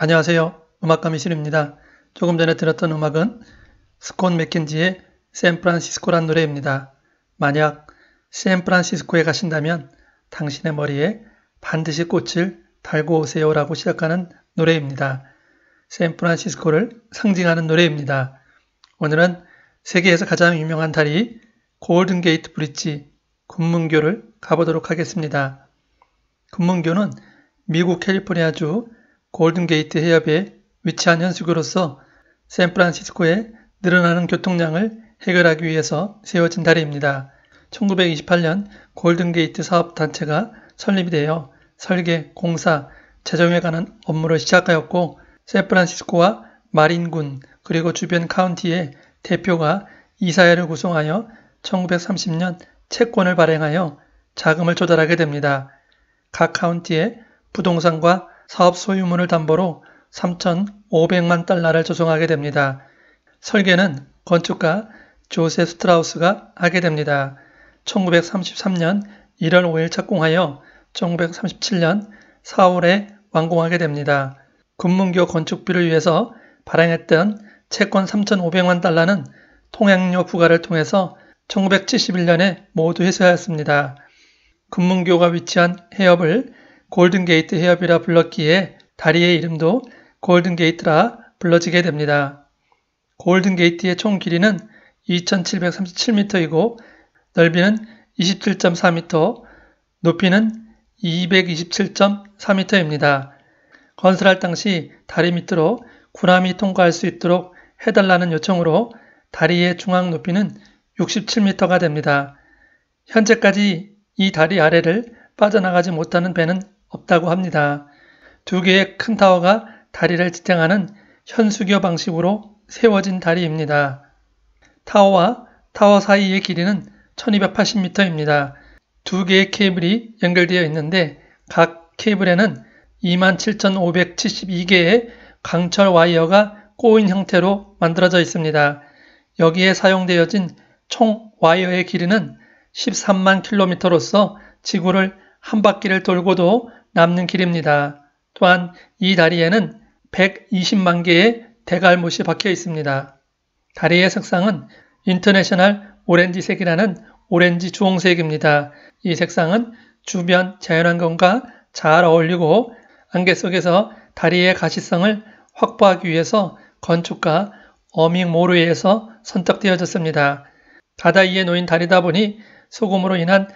안녕하세요. 음악감미 신입니다. 조금 전에 들었던 음악은 스콘 맥킨지의 샌프란시스코란 노래입니다. 만약 샌프란시스코에 가신다면 당신의 머리에 반드시 꽃을 달고 오세요 라고 시작하는 노래입니다. 샌프란시스코를 상징하는 노래입니다. 오늘은 세계에서 가장 유명한 다리 골든 게이트 브릿지 군문교를 가보도록 하겠습니다. 군문교는 미국 캘리포니아주 골든게이트 해협에 위치한 현수교로서 샌프란시스코의 늘어나는 교통량을 해결하기 위해서 세워진 다리입니다. 1928년 골든게이트 사업단체가 설립이 되어 설계, 공사, 재정에 관한 업무를 시작하였고 샌프란시스코와 마린군 그리고 주변 카운티의 대표가 이사회를 구성하여 1930년 채권을 발행하여 자금을 조달하게 됩니다. 각 카운티의 부동산과 사업 소유물을 담보로 3,500만 달러를 조성하게 됩니다. 설계는 건축가 조세 스트라우스가 하게 됩니다. 1933년 1월 5일 착공하여 1937년 4월에 완공하게 됩니다. 군문교 건축비를 위해서 발행했던 채권 3,500만 달러는 통행료 부과를 통해서 1971년에 모두 회수하였습니다. 금문교가 위치한 해협을 골든게이트 해협이라 불렀기에 다리의 이름도 골든게이트라 불러지게 됩니다. 골든게이트의 총 길이는 2737m이고 넓이는 27.4m, 높이는 227.4m입니다. 건설할 당시 다리 밑으로 군함이 통과할 수 있도록 해달라는 요청으로 다리의 중앙 높이는 67m가 됩니다. 현재까지 이 다리 아래를 빠져나가지 못하는 배는 없다고 합니다. 두 개의 큰 타워가 다리를 지탱하는 현수교 방식으로 세워진 다리입니다. 타워와 타워 사이의 길이는 1280m입니다. 두 개의 케이블이 연결되어 있는데 각 케이블에는 27,572개의 강철 와이어가 꼬인 형태로 만들어져 있습니다. 여기에 사용되어진 총 와이어의 길이는 13만 킬로미터로서 지구를 한 바퀴를 돌고도 남는 길입니다. 또한 이 다리에는 120만 개의 대갈못이 박혀 있습니다. 다리의 색상은 인터내셔널 오렌지색이라는 오렌지 주홍색입니다. 이 색상은 주변 자연환경과 잘 어울리고 안개 속에서 다리의 가시성을 확보하기 위해서 건축가 어밍 모르에 서 선택되어졌습니다. 바다 위에 놓인 다리다 보니 소금으로 인한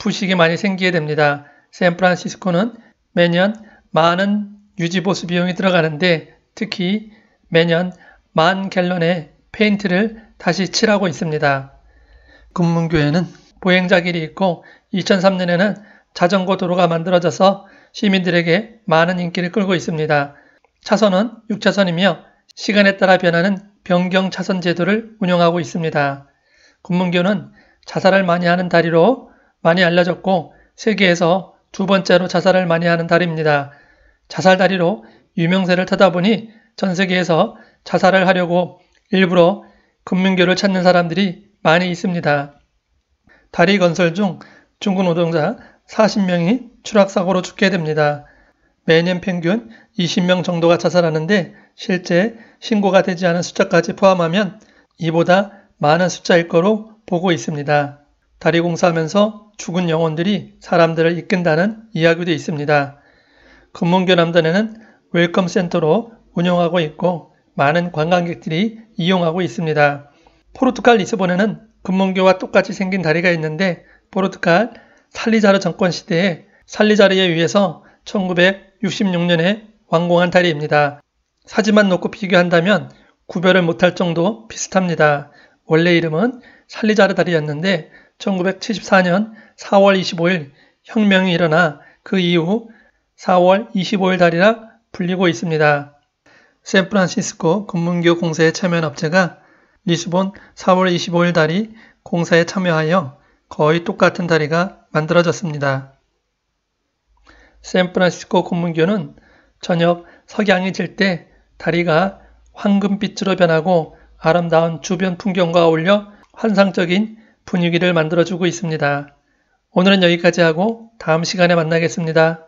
부식이 많이 생기게 됩니다. 샌프란시스코는 매년 많은 유지보수 비용이 들어가는데 특히 매년 만 갤런의 페인트를 다시 칠하고 있습니다. 금문교에는 보행자 길이 있고 2003년에는 자전거 도로가 만들어져서 시민들에게 많은 인기를 끌고 있습니다. 차선은 6차선이며 시간에 따라 변하는 변경 차선 제도를 운영하고 있습니다. 금문교는 자살을 많이 하는 다리로 많이 알려졌고 세계에서 두 번째로 자살을 많이 하는 달입니다. 자살다리로 유명세를 타다 보니 전 세계에서 자살을 하려고 일부러 금융교를 찾는 사람들이 많이 있습니다. 다리 건설 중 중국 노동자 40명이 추락사고로 죽게 됩니다. 매년 평균 20명 정도가 자살하는데 실제 신고가 되지 않은 숫자까지 포함하면 이보다 많은 숫자일 거로 보고 있습니다. 다리 공사하면서 죽은 영혼들이 사람들을 이끈다는 이야기도 있습니다. 금문교 남단에는 웰컴 센터로 운영하고 있고 많은 관광객들이 이용하고 있습니다. 포르투갈 리스본에는 금문교와 똑같이 생긴 다리가 있는데 포르투갈 살리자르 정권 시대에 살리자르에 의해서 1966년에 완공한 다리입니다. 사진만 놓고 비교한다면 구별을 못할 정도 비슷합니다. 원래 이름은 살리자르 다리였는데 1974년 4월 25일 혁명이 일어나 그 이후 4월 25일 달이라 불리고 있습니다. 샌프란시스코 금문교 공사에 참여한 업체가 리스본 4월 25일 달이 공사에 참여하여 거의 똑같은 다리가 만들어졌습니다. 샌프란시스코 금문교는 저녁 석양이 질 때 다리가 황금빛으로 변하고 아름다운 주변 풍경과 어울려 환상적인 분위기를 만들어주고 있습니다. 오늘은 여기까지 하고 다음 시간에 만나겠습니다.